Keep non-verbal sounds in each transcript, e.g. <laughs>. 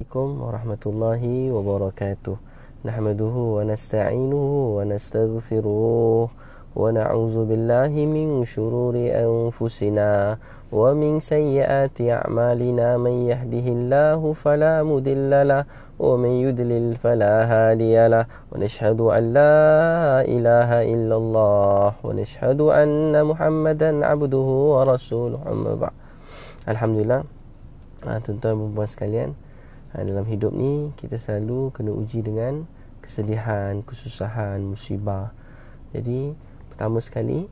عليكم ورحمة الله وبركاته نحمده ونستعينه ونستغفره ونعوذ بالله من شرور أنفسنا ومن سيئات أعمالنا من يهده الله فلا مضل له ومن يضلل فلا هادي له ونشهد أن لا إله إلا الله ونشهد أن محمدا عبده ورسوله أما بعد الحمد لله آه، tuan-tuan dan puan sekalian Ha, dalam hidup ni kita selalu kena uji dengan kesedihan, kesusahan, musibah. Jadi pertama sekali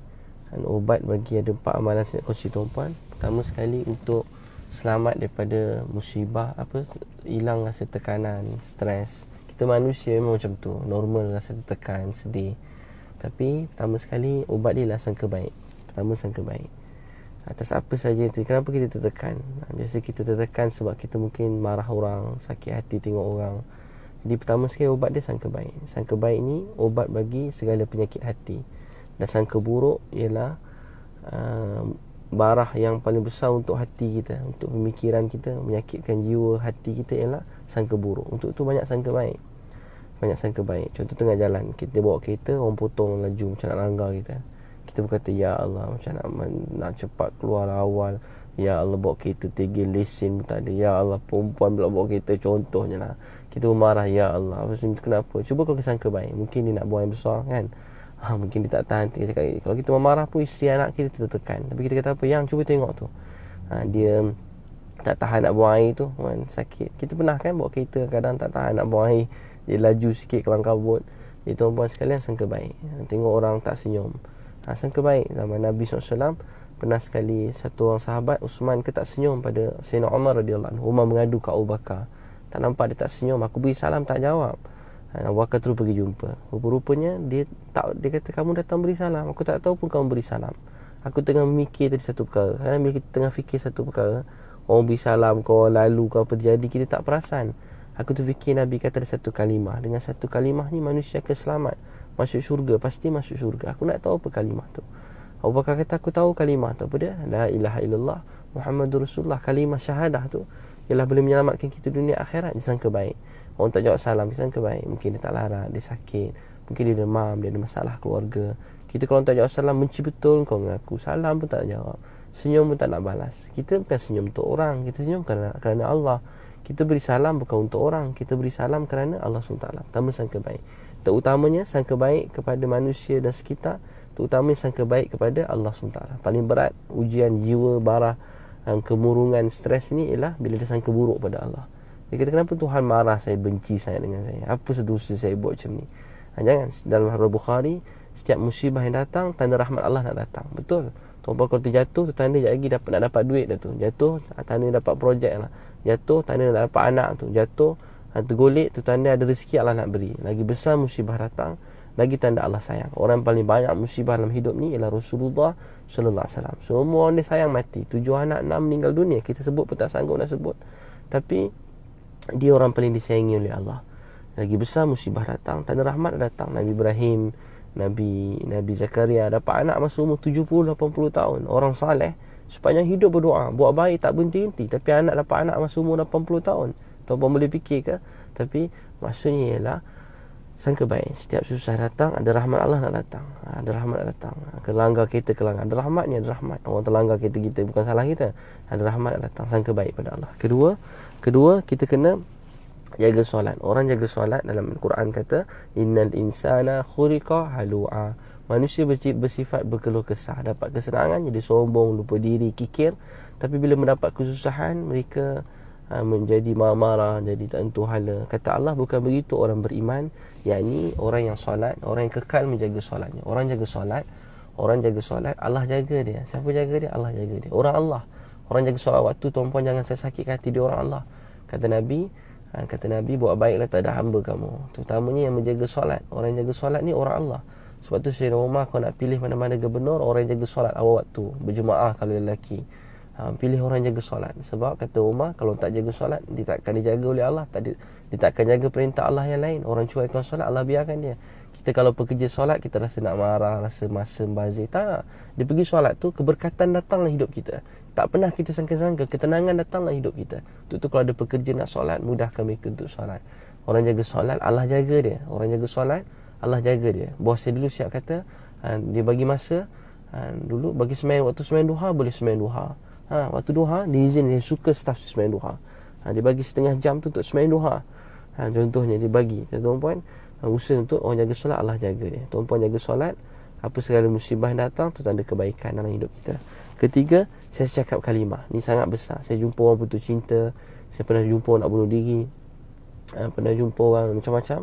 dan ubat bagi ada empat amalan sinat kursi tuan-puan pertama sekali untuk selamat daripada musibah apa hilang rasa tekanan stres kita manusia memang macam tu normal rasa tertekan sedih tapi pertama sekali ubat dia lah sangka baik pertama sangka baik Atas apa saja itu Kenapa kita tertekan Biasa kita tertekan sebab kita mungkin marah orang Sakit hati tengok orang Jadi pertama sekali obat dia sangka baik Sangka baik ni ubat bagi segala penyakit hati Dan sangka buruk ialah uh, Barah yang paling besar untuk hati kita Untuk pemikiran kita Menyakitkan jiwa hati kita ialah Sangka buruk Untuk tu banyak sangka baik Banyak sangka baik Contoh tengah jalan Kita bawa kereta Orang potong laju Macam nak langgar kita kita berkata ya Allah macam nak nak cepat keluar lah awal ya Allah bawa kereta tinggi lesen pun tak ada ya Allah perempuan pula bawa kereta contohnya lah kita marah ya Allah kenapa cuba kau kesangka baik mungkin dia nak buang yang besar kan ha, <laughs> mungkin dia tak tahan dia cakap, kalau kita marah pun isteri anak kita tertekan tapi kita kata apa yang cuba tengok tu ha, dia tak tahan nak buang air tu man, sakit kita pernah kan bawa kereta kadang tak tahan nak buang air dia laju sikit kelang kabut itu tuan-tuan sekalian sangka baik tengok orang tak senyum ha, Sangka zaman Nabi SAW Pernah sekali satu orang sahabat Usman ke tak senyum pada Sayyidina Umar radhiyallahu anhu Umar mengadu ke Abu Bakar Tak nampak dia tak senyum Aku beri salam tak jawab ha, Abu Bakar terus pergi jumpa Rupa-rupanya dia, tak, dia kata kamu datang beri salam Aku tak tahu pun kamu beri salam Aku tengah memikir tadi satu perkara Kadang kita tengah fikir satu perkara Orang beri salam kau lalu kau apa terjadi Kita tak perasan Aku tu fikir Nabi kata ada satu kalimah Dengan satu kalimah ni manusia akan selamat masuk syurga pasti masuk syurga aku nak tahu apa kalimah tu Abu Bakar kata aku tahu kalimah tu apa dia la ilaha illallah Muhammadur Rasulullah kalimah syahadah tu ialah boleh menyelamatkan kita dunia akhirat disangka baik orang tak jawab salam disangka baik mungkin dia tak larat dia sakit mungkin dia demam dia ada masalah keluarga kita kalau tak jawab salam menci betul kau dengan aku salam pun tak jawab senyum pun tak nak balas kita bukan senyum untuk orang kita senyum kerana, kerana Allah kita beri salam bukan untuk orang kita beri salam kerana Allah SWT pertama sangka baik terutamanya sangka baik kepada manusia dan sekitar terutamanya sangka baik kepada Allah SWT paling berat ujian jiwa barah kemurungan stres ni ialah bila dia sangka buruk pada Allah dia kata kenapa Tuhan marah saya benci saya dengan saya apa sedusa saya buat macam ni ha, jangan dalam hal Bukhari setiap musibah yang datang tanda rahmat Allah nak datang betul Tuan-tuan kalau terjatuh tu tanda lagi dapat, nak dapat duit dah tu jatuh tanda dapat projek lah jatuh tanda nak dapat anak tu jatuh tergolek tu tanda ada rezeki Allah nak beri lagi besar musibah datang lagi tanda Allah sayang orang paling banyak musibah dalam hidup ni ialah Rasulullah sallallahu alaihi wasallam semua orang dia sayang mati tujuh anak enam meninggal dunia kita sebut pun tak sanggup nak sebut tapi dia orang paling disayangi oleh Allah lagi besar musibah datang tanda rahmat datang Nabi Ibrahim Nabi Nabi Zakaria dapat anak masa umur tujuh puluh lapan puluh tahun orang saleh sepanjang hidup berdoa buat baik tak berhenti-henti tapi anak dapat anak masa umur lapan puluh tahun ataupun boleh fikir ke tapi maksudnya ialah sangka baik setiap susah datang ada rahmat Allah nak datang ha, ada rahmat nak datang ha, kelanggar kita kelanggar ada rahmatnya ada rahmat orang terlanggar kita kita bukan salah kita ada rahmat nak datang sangka baik pada Allah kedua kedua kita kena jaga solat orang jaga solat dalam Al-Quran kata innal insana khuriqa halua manusia bersifat berkeluh kesah dapat kesenangan jadi sombong lupa diri kikir tapi bila mendapat kesusahan mereka ha, menjadi marah-marah, jadi tak tentu hala. Kata Allah bukan begitu orang beriman, yakni orang yang solat, orang yang kekal menjaga solatnya. Orang jaga solat, orang jaga solat, Allah jaga dia. Siapa jaga dia? Allah jaga dia. Orang Allah. Orang jaga solat waktu tuan pun jangan sesakit hati dia orang Allah. Kata Nabi, ha, kata Nabi buat baiklah tak ada hamba kamu. Terutamanya yang menjaga solat. Orang yang jaga solat ni orang Allah. Sebab tu Syedina Umar kau nak pilih mana-mana gubernur Orang yang jaga solat awal waktu Berjemaah kalau lelaki ha, pilih orang jaga solat sebab kata Umar kalau tak jaga solat dia takkan dijaga oleh Allah tak di, dia takkan jaga perintah Allah yang lain orang cuaikan solat Allah biarkan dia kita kalau pekerja solat kita rasa nak marah rasa masa membazir tak dia pergi solat tu keberkatan datanglah hidup kita tak pernah kita sangka-sangka ketenangan datanglah hidup kita Tu tu kalau ada pekerja nak solat mudahkan mereka untuk solat orang jaga solat Allah jaga dia orang jaga solat Allah jaga dia bos saya dulu siap kata dia bagi masa dulu bagi semain waktu semain duha boleh semain duha ha, Waktu duha Dia izin Dia suka staff semain duha ha, Dia bagi setengah jam tu Untuk semain duha ha, Contohnya dia bagi Tuan-tuan ha, Usaha untuk orang jaga solat Allah jaga dia Tuan-tuan jaga solat Apa segala musibah datang Itu tanda kebaikan dalam hidup kita Ketiga Saya cakap kalimah Ini sangat besar Saya jumpa orang putus cinta Saya pernah jumpa orang nak bunuh diri ha, Pernah jumpa orang macam-macam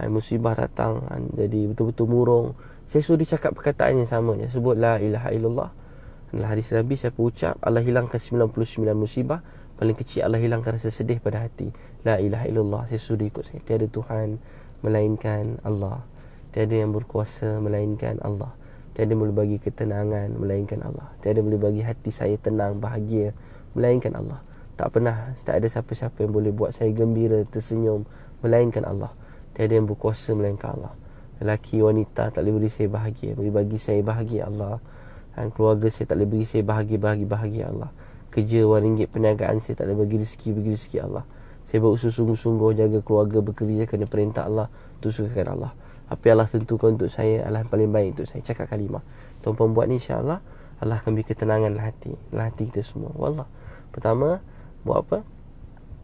ha, Musibah datang ha, Jadi betul-betul murung saya suruh dia cakap perkataan yang sama je. Sebut la ilaha illallah adalah hadis Nabi siapa ucap Allah hilangkan 99 musibah Paling kecil Allah hilangkan rasa sedih pada hati La ilaha illallah Saya suruh ikut saya Tiada Tuhan Melainkan Allah Tiada yang berkuasa Melainkan Allah Tiada boleh bagi ketenangan Melainkan Allah Tiada boleh bagi hati saya tenang Bahagia Melainkan Allah Tak pernah Tak ada siapa-siapa yang boleh buat saya gembira Tersenyum Melainkan Allah Tiada yang berkuasa Melainkan Allah Lelaki, wanita Tak boleh beri saya bahagia Boleh bagi saya bahagia Allah dan keluarga saya tak boleh beri saya bahagia-bahagia-bahagia Allah. Kerja wang ringgit perniagaan saya tak boleh bagi rezeki-bagi rezeki Allah. Saya berusaha sungguh-sungguh jaga keluarga bekerja kerana perintah Allah. Itu sukakan Allah. Apa yang Allah tentukan untuk saya adalah paling baik untuk saya. Cakap kalimah. Tuan pembuat ni insyaAllah Allah akan beri ketenangan dalam hati. Dalam hati kita semua. Wallah. Pertama, buat apa?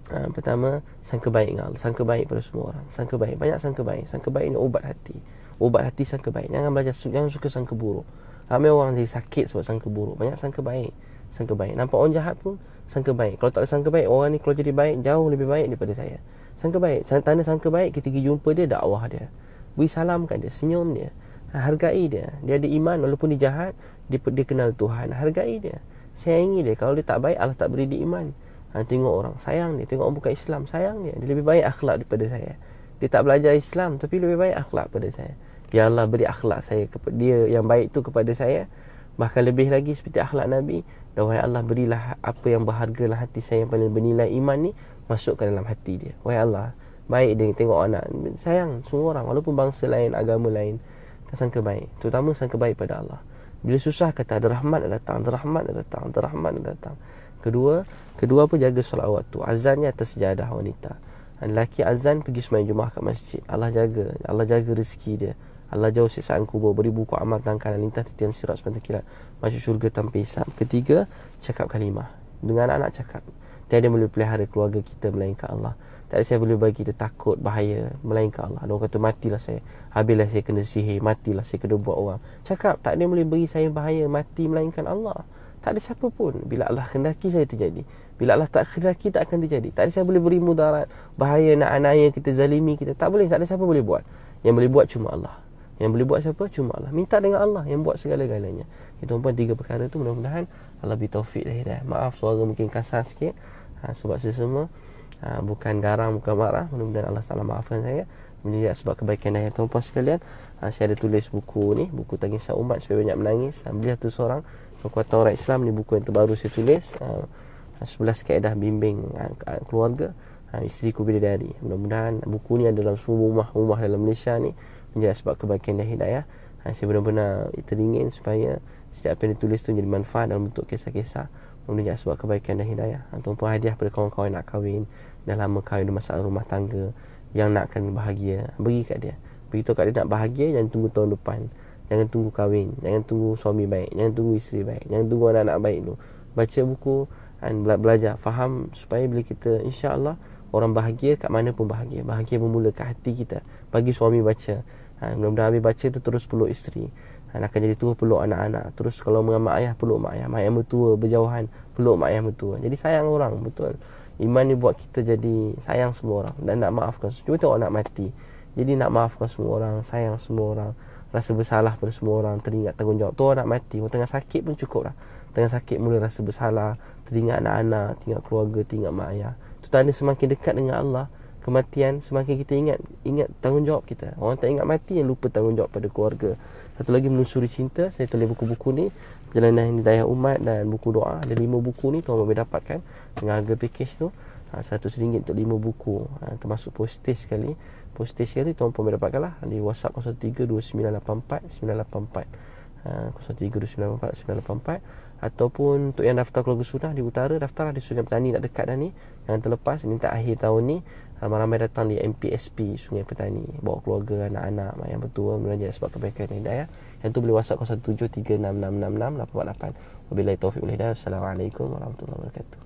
Ha, pertama, sangka baik dengan Allah. Sangka baik pada semua orang. Sangka baik. Banyak sangka baik. Sangka baik ni ubat hati. Ubat hati sangka baik. Jangan belajar, jangan suka sangka buruk. Ramai orang jadi sakit sebab sangka buruk Banyak sangka baik Sangka baik Nampak orang jahat pun Sangka baik Kalau tak ada sangka baik Orang ni kalau jadi baik Jauh lebih baik daripada saya Sangka baik Tanda sangka baik Kita pergi jumpa dia dakwah dia Beri salam kan dia Senyum dia Hargai dia Dia ada iman Walaupun dia jahat Dia, dia kenal Tuhan Hargai dia Sayangi dia Kalau dia tak baik Allah tak beri dia iman ha, Tengok orang Sayang dia Tengok orang bukan Islam Sayang dia Dia lebih baik akhlak daripada saya Dia tak belajar Islam Tapi lebih baik akhlak daripada saya Ya Allah beri akhlak saya kepada dia yang baik tu kepada saya Bahkan lebih lagi seperti akhlak Nabi Dan ya wahai Allah berilah apa yang berharga dalam hati saya yang paling bernilai iman ni Masukkan dalam hati dia Wahai Allah Baik dia tengok anak Sayang semua orang Walaupun bangsa lain, agama lain Tak sangka baik Terutama sangka baik pada Allah Bila susah kata ada rahmat yang datang Ada rahmat yang datang Ada rahmat yang datang Kedua Kedua apa jaga solat waktu Azannya atas sejadah wanita Lelaki azan pergi semayang jumlah kat masjid Allah jaga Allah jaga rezeki dia Allah jauh siksaan kubur Beribu ku amal tangkan Lintah titian sirat sepanjang kilat Masuk syurga tanpa hisap Ketiga Cakap kalimah Dengan anak cakap Tiada boleh pelihara keluarga kita Melainkan Allah Tak saya boleh bagi kita takut Bahaya Melainkan Allah Mereka kata matilah saya Habislah saya kena sihir Matilah saya kena buat orang Cakap tak ada boleh beri saya bahaya Mati melainkan Allah Tak ada siapa pun Bila Allah hendaki saya terjadi bila Allah tak kehendaki tak akan terjadi. Tak ada siapa boleh beri mudarat, bahaya nak anaya kita zalimi kita. Tak boleh, tak ada siapa boleh buat. Yang boleh buat cuma Allah. Yang boleh buat siapa? Cuma Allah. Minta dengan Allah yang buat segala-galanya. Itu pun tiga perkara tu mudah-mudahan Allah beri taufik dah. dah. Maaf suara mungkin kasar sikit. Ha, sebab saya semua ha, bukan garang bukan marah. Mudah-mudahan Allah Taala maafkan saya. Melihat sebab kebaikan dah. Tuan puan sekalian, ha, saya ada tulis buku ni. Buku Tangisan Umat supaya banyak menangis. Ha, beliau tu seorang. Kekuatan orang Islam ni buku yang terbaru saya tulis. Ha, 11 ha, kaedah bimbing ha, ha, keluarga. Ha, isteri ku bila dari. Mudah-mudahan buku ni ada dalam semua rumah-rumah dalam Malaysia ni menjadi sebab kebaikan dan hidayah ha, saya benar-benar teringin supaya setiap apa yang ditulis tu jadi manfaat dalam bentuk kisah-kisah menjadi sebab kebaikan dan hidayah ataupun ha, hadiah pada kawan-kawan yang nak kahwin dan lama kahwin di masalah rumah tangga yang nakkan bahagia bagi kat dia beritahu kat dia nak bahagia jangan tunggu tahun depan jangan tunggu kahwin jangan tunggu suami baik jangan tunggu isteri baik jangan tunggu anak-anak baik tu baca buku dan bela- belajar faham supaya bila kita insyaAllah orang bahagia kat mana pun bahagia bahagia bermula kat hati kita bagi suami baca ha, Mudah-mudahan habis baca tu terus peluk isteri Dan ha, akan jadi tua peluk anak-anak Terus kalau dengan mak ayah peluk mak ayah Mak ayah bertua berjauhan peluk mak ayah bertua Jadi sayang orang betul Iman ni buat kita jadi sayang semua orang Dan nak maafkan semua Cuma tengok nak mati Jadi nak maafkan semua orang Sayang semua orang Rasa bersalah pada semua orang Teringat tanggungjawab Tua nak mati Orang tengah sakit pun cukup lah Tengah sakit mula rasa bersalah Teringat anak-anak Teringat keluarga Teringat mak ayah Itu tanda semakin dekat dengan Allah kematian semakin kita ingat ingat tanggungjawab kita orang tak ingat mati yang lupa tanggungjawab pada keluarga satu lagi menelusuri cinta saya tulis buku-buku ni perjalanan hidayah umat dan buku doa ada lima buku ni tuan boleh dapatkan dengan harga package tu satu 100 ha, untuk 5 buku ha, Termasuk postage sekali Postage sekali Tuan pun boleh dapatkan lah Di whatsapp 013 0395439484 ataupun untuk yang daftar keluarga sunnah di utara daftarlah di Sungai Petani nak dekat dah ni yang terlepas ni tak akhir tahun ni ramai-ramai datang di MPSP Sungai Petani bawa keluarga anak-anak mak yang betul belanja sebab kebaikan hidayah yang tu boleh whatsapp 0736666848 wabillahi taufiq walhidayah assalamualaikum warahmatullahi wabarakatuh